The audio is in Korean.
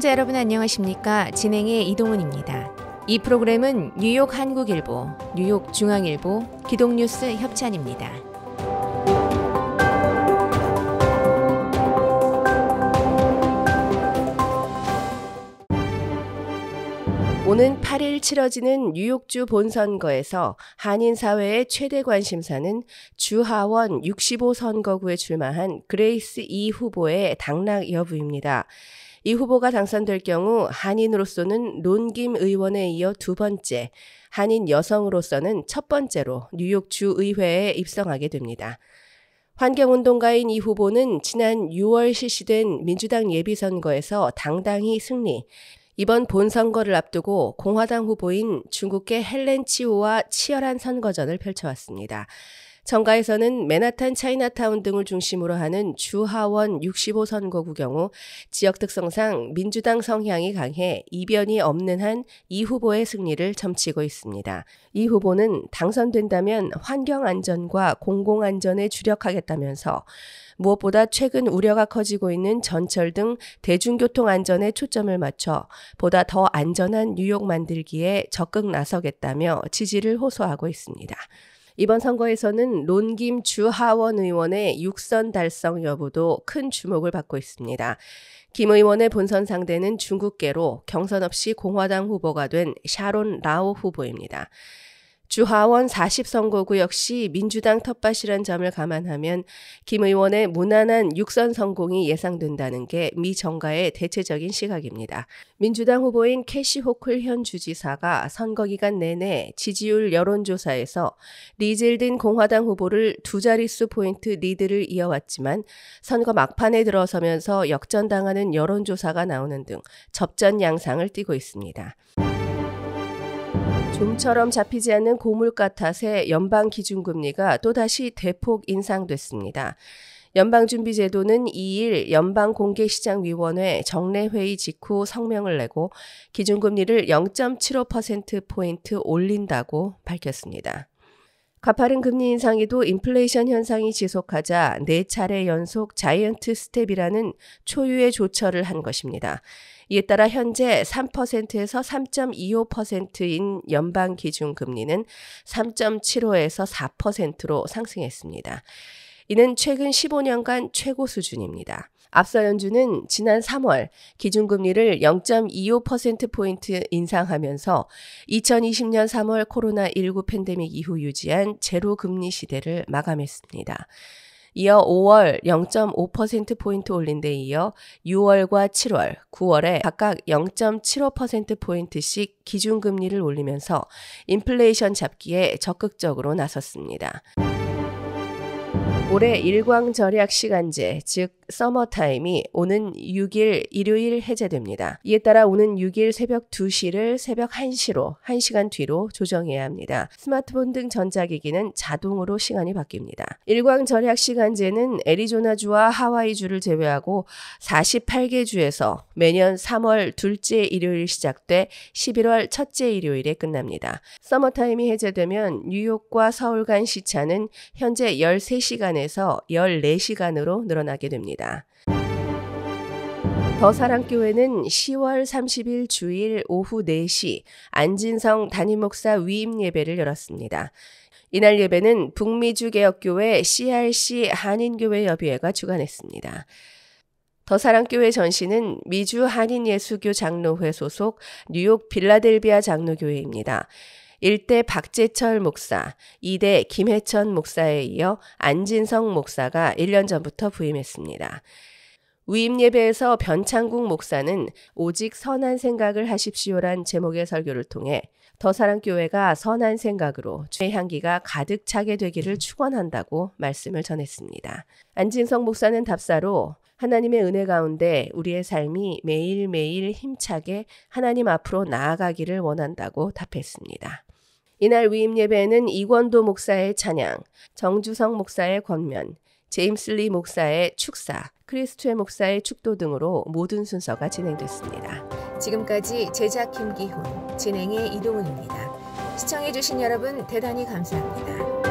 시청자 여러분 안녕하십니까? 진행의 이동훈입니다. 이 프로그램은 뉴욕 한국일보, 뉴욕 중앙일보, 기독뉴스 협찬입니다. 오는 8일 치러지는 뉴욕주 본선거에서 한인 사회의 최대 관심사는 주하원 65선거구에 출마한 그레이스 이 후보의 당락 여부입니다. 이 후보가 당선될 경우 한인으로서는 론 김 의원에 이어 두 번째, 한인 여성으로서는 첫 번째로 뉴욕 주 의회에 입성하게 됩니다. 환경운동가인 이 후보는 지난 6월 실시된 민주당 예비선거에서 당당히 승리, 이번 본선거를 앞두고 공화당 후보인 중국계 헬렌 치오와 치열한 선거전을 펼쳐왔습니다. 정가에서는 맨하탄 차이나타운 등을 중심으로 하는 주하원 65선거구 경우 지역 특성상 민주당 성향이 강해 이변이 없는 한 이 후보의 승리를 점치고 있습니다. 이 후보는 당선된다면 환경 안전과 공공 안전에 주력하겠다면서 무엇보다 최근 우려가 커지고 있는 전철 등 대중교통 안전에 초점을 맞춰 보다 더 안전한 뉴욕 만들기에 적극 나서겠다며 지지를 호소하고 있습니다. 이번 선거에서는 론 김 주하원 의원의 육선 달성 여부도 큰 주목을 받고 있습니다. 김 의원의 본선 상대는 중국계로 경선 없이 공화당 후보가 된 샤론 라오 후보입니다. 주하원 40선거구 역시 민주당 텃밭이란 점을 감안하면 김 의원의 무난한 6선 성공이 예상된다는 게미 정가의 대체적인 시각입니다. 민주당 후보인 캐시 호클 현 주지사가 선거 기간 내내 지지율 여론조사에서 리질든 공화당 후보를 두 자릿수 포인트 리드를 이어왔지만 선거 막판에 들어서면서 역전당하는 여론조사가 나오는 등 접전 양상을 띠고 있습니다. 좀처럼 잡히지 않는 고물가 탓에 연방 기준금리가 또다시 대폭 인상됐습니다. 연방준비제도는 2일 연방공개시장위원회 정례회의 직후 성명을 내고 기준금리를 0.75%포인트 올린다고 밝혔습니다. 가파른 금리 인상에도 인플레이션 현상이 지속하자 4차례 연속 자이언트 스텝이라는 초유의 조처를 한 것입니다. 이에 따라 현재 3%에서 3.25%인 연방 기준 금리는 3.75에서 4%로 상승했습니다. 이는 최근 15년간 최고 수준입니다. 앞서 연준은 지난 3월 기준금리를 0.25%포인트 인상하면서 2020년 3월 코로나19 팬데믹 이후 유지한 제로금리 시대를 마감했습니다. 이어 5월 0.5%포인트 올린 데 이어 6월과 7월, 9월에 각각 0.75%포인트씩 기준금리를 올리면서 인플레이션 잡기에 적극적으로 나섰습니다. 올해 일광절약 시간제, 즉 서머타임이 오는 6일 일요일 해제됩니다. 이에 따라 오는 6일 새벽 2시를 새벽 1시로 1시간 뒤로 조정해야 합니다. 스마트폰 등 전자기기는 자동으로 시간이 바뀝니다. 일광절약 시간제는 애리조나주와 하와이주를 제외하고 48개 주에서 매년 3월 둘째 일요일 시작돼 11월 첫째 일요일에 끝납니다. 서머타임이 해제되면 뉴욕과 서울 간 시차는 현재 13시간에 시간에서 14시간으로 늘어나게 됩니다. 더 사랑교회는 10월 30일 주일 오후 4시 안진성 담임 목사 위임 예배를 열었습니다. 이날 예배는 북미주 개혁교회 CRC 한인교회 협의회가 주관했습니다. 더사랑교회 전시는 미주 한인예수교 장로회 소속 뉴욕 빌라델비아 장로교회입니다. 1대 박재철 목사, 2대 김혜천 목사에 이어 안진성 목사가 1년 전부터 부임했습니다. 위임 예배에서 변창국 목사는 오직 선한 생각을 하십시오란 제목의 설교를 통해 더사랑교회가 선한 생각으로 주의 향기가 가득 차게 되기를 축원한다고 말씀을 전했습니다. 안진성 목사는 답사로 하나님의 은혜 가운데 우리의 삶이 매일매일 힘차게 하나님 앞으로 나아가기를 원한다고 답했습니다. 이날 위임 예배에는 이권도 목사의 찬양, 정주성 목사의 권면, 제임슬리 목사의 축사, 크리스트의 목사의 축도 등으로 모든 순서가 진행됐습니다. 지금까지 제작 김기훈, 진행의 이동훈입니다. 시청해주신 여러분 대단히 감사합니다.